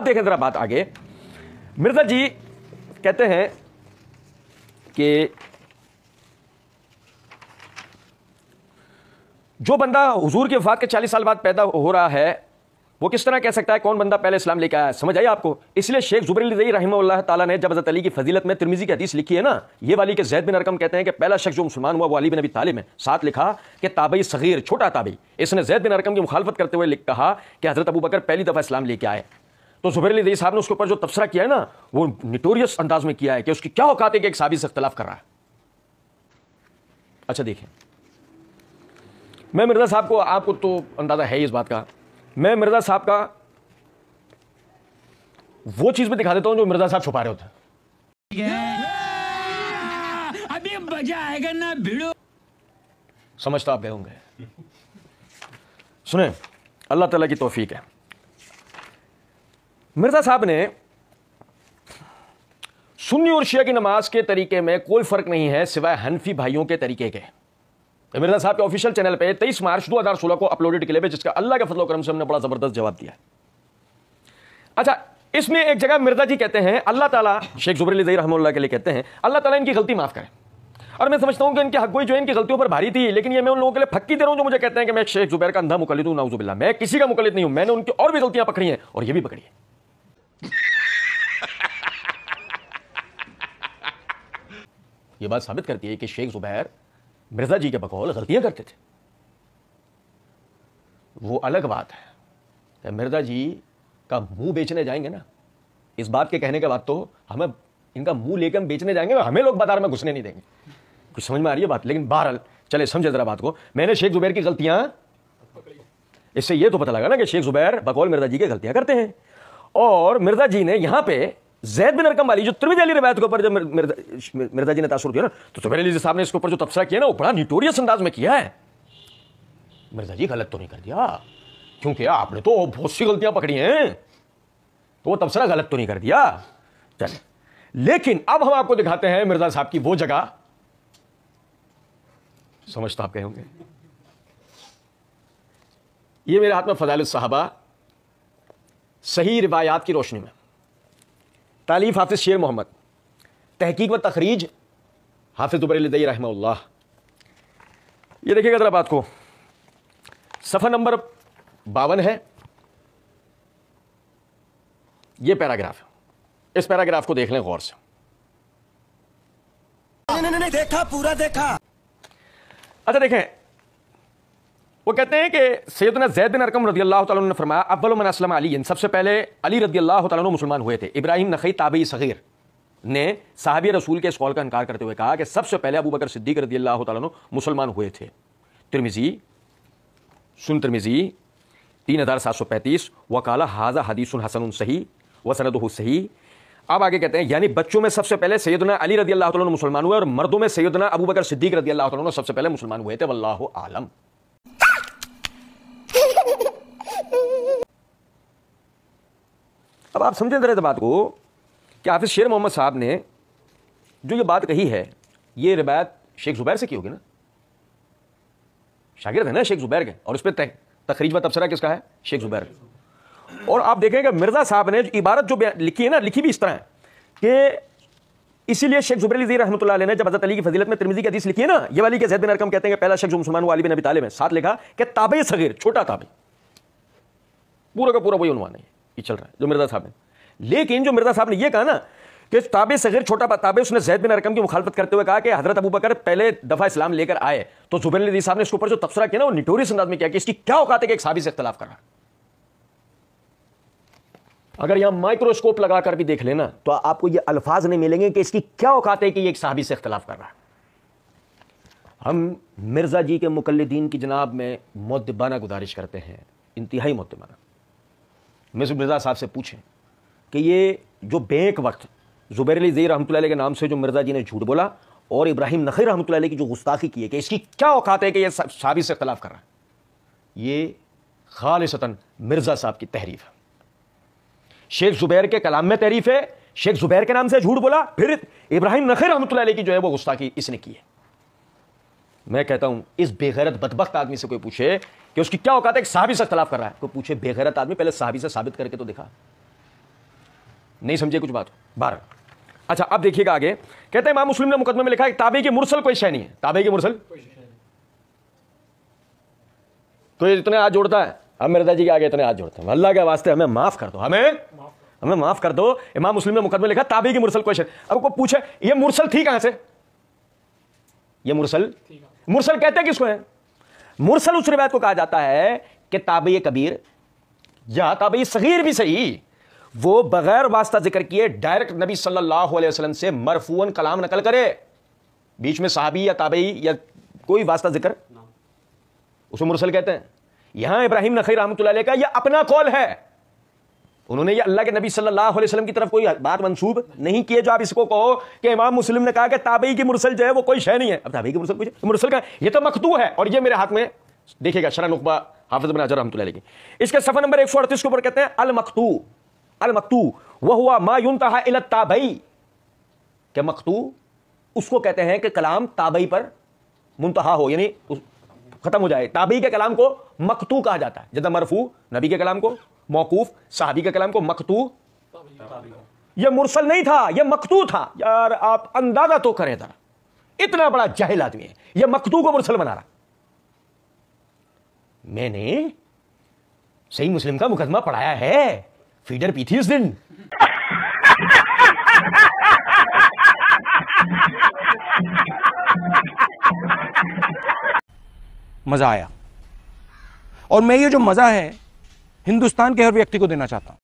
अब देखें ज़रा बात आगे मिर्ज़ा जी कहते हैं कि जो बंदा हुजूर के वफात के 40 साल बाद पैदा हो रहा है वो किस तरह कह सकता है कौन बंदा पहले इस्लाम लेकर आया समझ आई आपको इसलिए शेख जुबरई रही ताला ने जब अली की फजीलत में तिरमिजी की हदीस लिखी है ना ये वाली के जैद बिन अरकम कहते हैं कि पहला शख्स जो मुसलमान हुआ वो अली बिन अभी तालिब है साथ लिखा कि ताबई सगीर छोटा ताबई इसने जैद बिन अरकम की मुखालफत करते हुए कहा कि हजरत अबू बकर पहली दफ़ा इस्लाम लेके आए तो जुबैर अली साहब ने उसके ऊपर जो तबसरा किया है ना वो निटोरियस अंदाज में किया है कि उसकी क्या औकात है कि एक साहबी से कर रहा है अच्छा देखें मैं मिर्ज़ा साहब को आपको तो अंदाज़ा है ही इस बात का मैं मिर्ज़ा साहब का वो चीज़ में दिखा देता हूं जो मिर्ज़ा साहब छुपा रहे होते समझता अभी मजा आएगा ना भिड़ो समझ तो आप गए होंगे सुने अल्लाह तला की तोफीक है मिर्जा साहब ने सुन्नी और शिया की नमाज के तरीके में कोई फर्क नहीं है सिवाय हनफी भाइयों के तरीके के तो मिर्जा साहब के ऑफिशियल चैनल पे 23 मार्च 2016 को अपलोडेड के लिए जिसका अल्लाह के फतलोक्रम करम से हमने बड़ा जबरदस्त जवाब दिया अच्छा इसमें एक जगह मिर्जा जी कहते हैं अल्लाह ताला शेख जुबरली जई रहमुल्ला के लिए कहते हैं अल्लाह ताला इनकी गलती माफ करें और मैं समझता हूं कि इनकी हक जो इनकी गलतियों पर भारी थी लेकिन ये मैं उन लोगों के लिए फक्की दे रहा हूं जो मुझे कहते हैं कि मैं शेख जुबैर का अंधा मुकलित हूँ नाउजुबिल्ला मैं किसी का मुकलित नहीं हूं मैंने उनकी और भी गलतियां पकड़ी हैं और ये भी पकड़ी है ये बात साबित करती है कि शेख जुबैर मिर्ज़ा जी के बकौल गलतियां करते थे वो अलग बात है मिर्ज़ा जी का मुंह बेचने जाएंगे ना इस बात के कहने के बाद तो हमें इनका मुंह लेकर हम बेचने जाएंगे हमें लोग बाजार में घुसने नहीं देंगे कुछ समझ में आ रही है बात लेकिन बहरहाल चले समझे ज़रा बात को मैंने शेख जुबैर की गलतियां इससे यह तो पता लगा ना कि शेख जुबैर बकौल मिर्ज़ा जी की गलतियां करते हैं और मिर्ज़ा जी ने यहां पर जैद बिन अरकम वाली जो अली रिवायत के ऊपर जब मिर्जा जी ने तासुर किया ना तो जुबेर अली साहब ने इसके ऊपर जो तबसरा किया ना वो बड़ा निटोरियस अंदाज में किया है मिर्जा जी गलत तो नहीं कर दिया क्योंकि आपने तो बहुत सी गलतियां पकड़ी हैं तो वो तबसरा गलत तो नहीं कर दिया चल लेकिन अब हम आपको दिखाते हैं मिर्जा साहब की वो जगह समझ तो आप कहे होंगे ये मेरे हाथ में फजाल साहबा सही रिवायात की रोशनी में तालीफ हाफिज़ शेर मोहम्मद तहकीक व तखरीज हाफिज़ दुबरदई रह ये देखिएगा ज़रा बात को सफर नंबर बावन है ये पैराग्राफ इस पैराग्राफ को देख लें गौर से नहीं नहीं नहीं देखा पूरा देखा अच्छा देखें वो कहते हैं कि सैदना जैद बिन अरकम रदी अल्लाह ने फरमाया अव्वल असलम अली इन सबसे पहले अली रदी अल्लाह तु मुसलमान हुए थे इब्राहिम नखई ताबी सगीर ने साहब रसूल के इस कौल का इनकार करते हुए कहा कि सबसे पहले अबू बकर सिद्दीक रदी अल्लाह तु मुसलमान हुए थे तिरमिजी सुन तिरमिजी तीन हज़ार सात सौ पैंतीस वकाला हाजा हदीस हसन सही वसनद सही अब आगे कहते हैं यानी बच्चों में सबसे पहले सैदना अली रदी अल्लाह मुसलमान हुए और मर्दों में सैदना अबू बकर सिद्दीक रदी अल्लाह सबसे पहले मुसलमान हुए थे वल्लाह आलम अब आप समझे दर इस बात को कि हाफिज़ शेर मोहम्मद साहब ने जो ये बात कही है ये रिवायत शेख ज़ुबैर से की होगी ना शागिर्द है ना शेख ज़ुबैर के और उस पर तखरीज में तबसरा किसका है शेख ज़ुबैर और आप देखेंगे मिर्ज़ा साहब ने इबारत जो लिखी है ना लिखी भी इस तरह है कि इसीलिए शेख जुबैर जी रहमत ने जब हजरत अली की फजीलत में तिरमिजी की हदीस लिखी है ना ये वाली के जैद बिन अरकम कहते हैं पहला शेख मुसलमान वाली बिन अभी तालिब है साथ लिखा कि ताबे सगीर छोटा ताबे पूरा का पूरा वही उनवान है ये चल रहा है जो मिर्जा साहब ने लेकिन जो मिर्जा साहब ने यह कहा ना कि ताबे सगैर छोटा ताबे उसने जैद बिन अरकम की मुखालफत करते हुए कहा कि हजरत अबू बकर पहले दफ़ा इस्लाम लेकर आए तो जुबैर नदी साहब ने इसके ऊपर जो तबसरा किया ना वो निटोरियस अंदाज में किया कि इसकी क्या औकात है कि एक साहबी से इख्तलाफ कर रहा अगर यहां माइक्रोस्कोप लगाकर भी देख लेना तो आपको ये अल्फाज नहीं मिलेंगे कि इसकी क्या औकात है कि ये एक साहबी से इख्तलाफ कर रहा है हम मिर्ज़ा जी के मुकलदीन की जनाब में मुद्दबाना गुजारिश करते हैं इंतहाई मुद्दबाना मिस मिर्ज़ा साहब से पूछें कि ये जो बेक वक्त ज़ुबैर अली ज़ई रहमत के नाम से जो मिर्ज़ा जी ने झूठ बोला और इब्राहिम नखी रहमत की जो गुस्ताखी की है कि इसकी क्या औकात है कि यह साबित से खिलाफ कर रहा है ये खालसता मिर्ज़ा साहब की तहरीफ है शेख ज़ुबैर के कलाम में तहरीफ है शेख ज़ुबैर के नाम से झूठ बोला फिर इब्राहिम नखी रहमत की जो है वो गुस्ताखी इसने की है मैं कहता हूं इस बेगैरत बदबक आदमी से कोई पूछे कि उसकी क्या औकात है साहबी से अख्तलाफ कर रहा है कोई पूछे बेगैरत आदमी पहले साहबी से साबित करके तो दिखा नहीं समझे कुछ बात बार अच्छा अब देखिएगा आगे कहते हैं इमाम मुस्लिम ने मुकदमे में लिखा है ताबे की मुरसल कोई शय नहीं है ताबे की मुरसल कोई तो इतने हाथ जोड़ता है अब मेरे दादाजी के आगे इतने हाथ जोड़ते हैं अल्लाह के वास्ते हमें माफ कर दो हमें हमें माफ कर दो इमाम मुस्लिम ने मुकदमे लिखा ताबे की मुरसल क्वेश्चन अब को पूछे ये मुरसल थी कहां से ये मुरसल मुरसल कहते किसको है मुरसल उस रिवायत को कहा जाता है कि ताबे कबीर या ताब सगीर भी सही वो बगैर वास्ता जिक्र किए डायरेक्ट नबी सल्लल्लाहु अलैहि वसल्लम से मरफून कलाम नकल करे बीच में साहबी या ताबई या कोई वास्ता जिक्र उसे मुरसल कहते हैं यहां इब्राहिम नखी रहमत का यह अपना कौल है उन्होंने ये अल्लाह के नबी सल्लल्लाहु अलैहि वसल्लम की तरफ कोई बात मंसूब नहीं किए जो आप इसको कहो कि इमाम मुस्लिम ने कहा कि ताबई की मुरसल जो है वो कोई शह नहीं है अब ताबई की मुरसल कुछ मुरसल का ये तो मखदू है और ये मेरे हाथ में देखिएगा शरा नुकबा हाफिज बन अजर रहमत इसके सफा नंबर एक सौ अड़तीस के ऊपर कहते हैं अल मखतू अल मखतू वह हुआ मायून तहा इलत ताबई के मखतू उसको कहते हैं कि कलाम ताबई पर मुंतहा हो यानी खत्म हो जाए ताबई के कलाम को मखतू कहा जाता है जदा मरफू नबी के कलाम को मौकूफ साहबी का कलाम को मकतू यह मुरसल नहीं था यह मकतू था यार आप अंदाजा तो करें जरा इतना बड़ा जाहिल आदमी है यह मकतू को मुरसल बना रहा मैंने सही मुस्लिम का मुकदमा पढ़ाया है फीडर पी थी उस दिन मजा आया और मैं ये जो मजा है हिंदुस्तान के हर व्यक्ति को देना चाहता हूँ